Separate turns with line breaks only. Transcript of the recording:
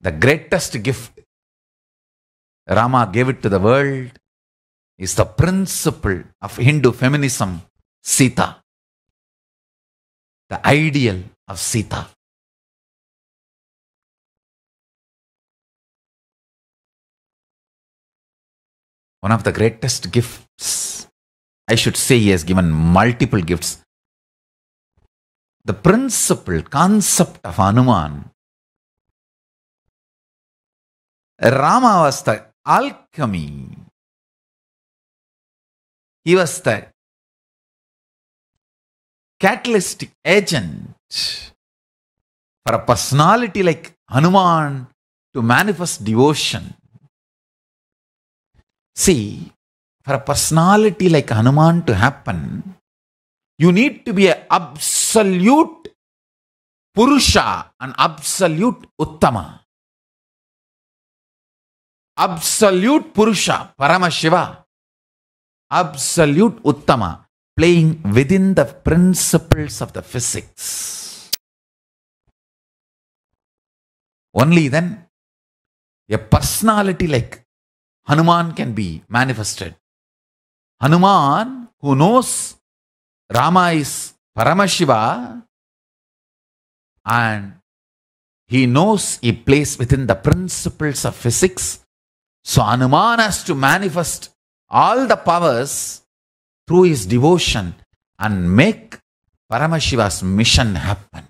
The greatest gift Rama gave it to the world is the principle of Hindu
feminism, Sita. The ideal of Sita. One of the greatest gifts, I should
say, he has given multiple gifts. The principle, concept
of Anuman Rama was the alchemy. He was the catalytic agent for
a personality like Hanuman to manifest devotion. See, for a personality like Hanuman to happen, you need to be an absolute Purusha, an absolute Uttama. Absolute Purusha Paramashiva absolute Uttama playing within the principles of the physics only then a personality like Hanuman can be manifested Hanuman who knows Rama is Paramashiva and he knows he plays within the principles of physics so Anuman has to manifest all the powers through his
devotion and make Paramashiva's mission happen.